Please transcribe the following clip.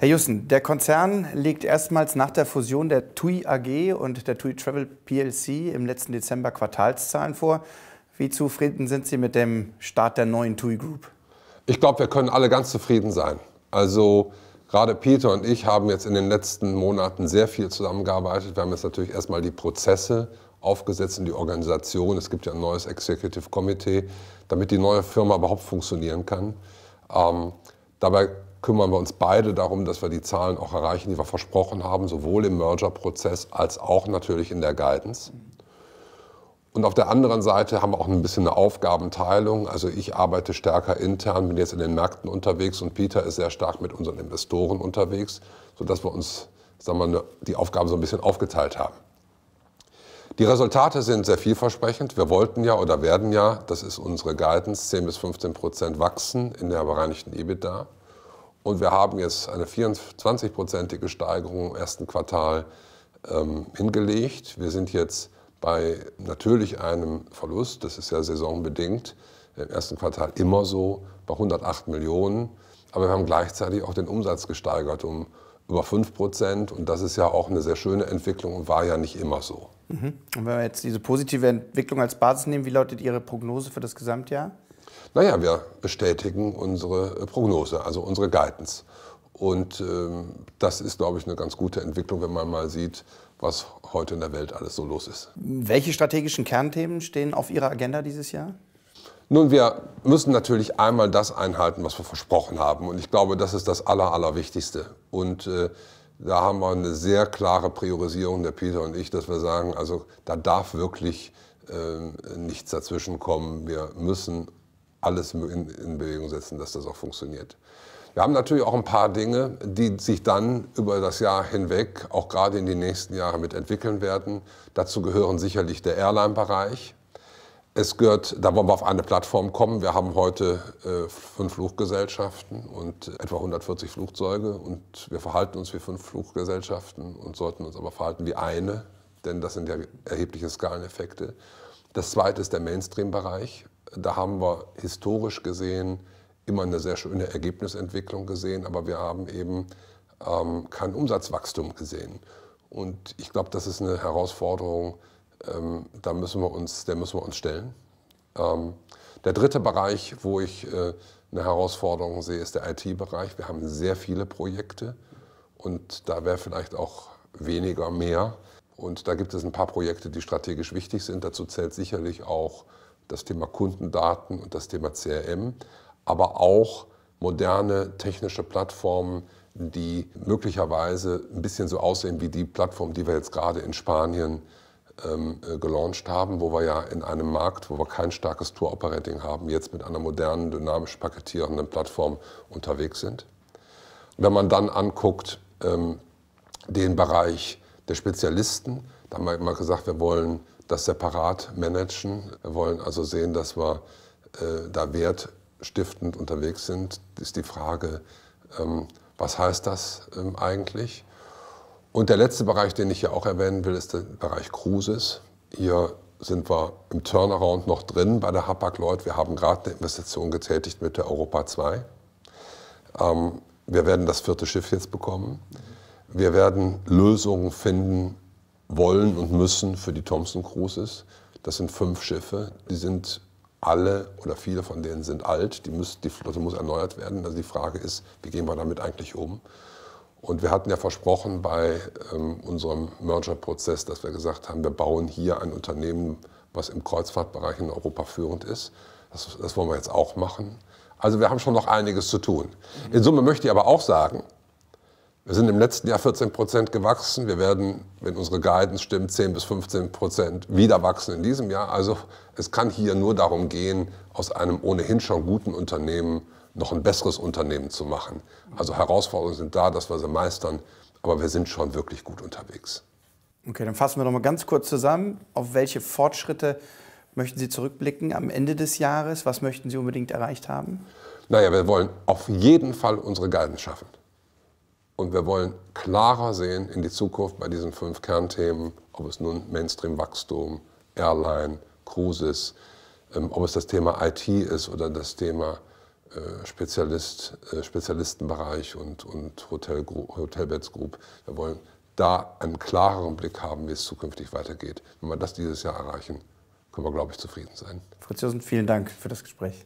Herr Jussen, der Konzern legt erstmals nach der Fusion der TUI AG und der TUI Travel PLC im letzten Dezember Quartalszahlen vor. Wie zufrieden sind Sie mit dem Start der neuen TUI Group? Ich glaube, wir können alle ganz zufrieden sein. Also gerade Peter und ich haben jetzt in den letzten Monaten sehr viel zusammengearbeitet. Wir haben jetzt natürlich erstmal die Prozesse aufgesetzt in die Organisation. Es gibt ja ein neues Executive Committee, damit die neue Firma überhaupt funktionieren kann. Ähm, dabei kümmern wir uns beide darum, dass wir die Zahlen auch erreichen, die wir versprochen haben, sowohl im Merger-Prozess als auch natürlich in der Guidance. Und auf der anderen Seite haben wir auch ein bisschen eine Aufgabenteilung. Also ich arbeite stärker intern, bin jetzt in den Märkten unterwegs und Peter ist sehr stark mit unseren Investoren unterwegs, sodass wir uns sagen wir, mal, die Aufgaben so ein bisschen aufgeteilt haben. Die Resultate sind sehr vielversprechend. Wir wollten ja oder werden ja, das ist unsere Guidance, 10 bis 15 Prozent wachsen in der bereinigten EBITDA. Und wir haben jetzt eine 24-prozentige Steigerung im ersten Quartal ähm, hingelegt. Wir sind jetzt bei natürlich einem Verlust, das ist ja saisonbedingt, im ersten Quartal immer so, bei 108 Millionen. Aber wir haben gleichzeitig auch den Umsatz gesteigert um über 5 Prozent. Und das ist ja auch eine sehr schöne Entwicklung und war ja nicht immer so. Mhm. Und wenn wir jetzt diese positive Entwicklung als Basis nehmen, wie lautet Ihre Prognose für das Gesamtjahr? Naja, wir bestätigen unsere äh, Prognose, also unsere Guidance. Und ähm, das ist, glaube ich, eine ganz gute Entwicklung, wenn man mal sieht, was heute in der Welt alles so los ist. Welche strategischen Kernthemen stehen auf Ihrer Agenda dieses Jahr? Nun, wir müssen natürlich einmal das einhalten, was wir versprochen haben. Und ich glaube, das ist das Aller, Allerwichtigste. Und äh, da haben wir eine sehr klare Priorisierung, der Peter und ich, dass wir sagen, also da darf wirklich äh, nichts dazwischenkommen. Wir müssen alles in, in Bewegung setzen, dass das auch funktioniert. Wir haben natürlich auch ein paar Dinge, die sich dann über das Jahr hinweg, auch gerade in den nächsten Jahren, mit entwickeln werden. Dazu gehören sicherlich der Airline-Bereich. Es gehört, da wollen wir auf eine Plattform kommen. Wir haben heute äh, fünf Fluggesellschaften und etwa 140 Flugzeuge und wir verhalten uns wie fünf Fluggesellschaften und sollten uns aber verhalten wie eine, denn das sind ja erhebliche Skaleneffekte. Das zweite ist der Mainstream-Bereich. Da haben wir historisch gesehen immer eine sehr schöne Ergebnisentwicklung gesehen, aber wir haben eben ähm, kein Umsatzwachstum gesehen. Und ich glaube, das ist eine Herausforderung, ähm, da müssen wir uns, der müssen wir uns stellen. Ähm, der dritte Bereich, wo ich äh, eine Herausforderung sehe, ist der IT-Bereich. Wir haben sehr viele Projekte und da wäre vielleicht auch weniger mehr. Und da gibt es ein paar Projekte, die strategisch wichtig sind. Dazu zählt sicherlich auch das Thema Kundendaten und das Thema CRM, aber auch moderne technische Plattformen, die möglicherweise ein bisschen so aussehen wie die Plattform, die wir jetzt gerade in Spanien ähm, äh, gelauncht haben, wo wir ja in einem Markt, wo wir kein starkes Tour-Operating haben, jetzt mit einer modernen, dynamisch paketierenden Plattform unterwegs sind. wenn man dann anguckt, ähm, den Bereich der Spezialisten, da haben wir immer gesagt, wir wollen das separat managen. Wir wollen also sehen, dass wir äh, da wertstiftend unterwegs sind. Das Ist die Frage, ähm, was heißt das ähm, eigentlich? Und der letzte Bereich, den ich hier auch erwähnen will, ist der Bereich Cruises. Hier sind wir im Turnaround noch drin bei der Hapag-Lloyd. Wir haben gerade eine Investition getätigt mit der Europa 2. Ähm, wir werden das vierte Schiff jetzt bekommen. Wir werden Lösungen finden wollen und müssen für die Thomson Cruises. Das sind fünf Schiffe, die sind alle oder viele von denen sind alt, die, müssen, die Flotte muss erneuert werden. Also die Frage ist, wie gehen wir damit eigentlich um? Und wir hatten ja versprochen bei ähm, unserem Merger-Prozess, dass wir gesagt haben, wir bauen hier ein Unternehmen, was im Kreuzfahrtbereich in Europa führend ist. Das, das wollen wir jetzt auch machen. Also wir haben schon noch einiges zu tun. In Summe möchte ich aber auch sagen, wir sind im letzten Jahr 14 Prozent gewachsen. Wir werden, wenn unsere Guidance stimmt, 10 bis 15 Prozent wieder wachsen in diesem Jahr. Also es kann hier nur darum gehen, aus einem ohnehin schon guten Unternehmen noch ein besseres Unternehmen zu machen. Also Herausforderungen sind da, dass wir sie meistern, aber wir sind schon wirklich gut unterwegs. Okay, dann fassen wir noch mal ganz kurz zusammen, auf welche Fortschritte möchten Sie zurückblicken am Ende des Jahres? Was möchten Sie unbedingt erreicht haben? Naja, wir wollen auf jeden Fall unsere Guidance schaffen. Und wir wollen klarer sehen in die Zukunft bei diesen fünf Kernthemen, ob es nun Mainstream-Wachstum, Airline, Cruises, ähm, ob es das Thema IT ist oder das Thema äh, Spezialist, äh, Spezialistenbereich und, und Hotel, Hotelbeds Group. Wir wollen da einen klareren Blick haben, wie es zukünftig weitergeht. Wenn wir das dieses Jahr erreichen, können wir, glaube ich, zufrieden sein. Fritz Josen, vielen Dank für das Gespräch.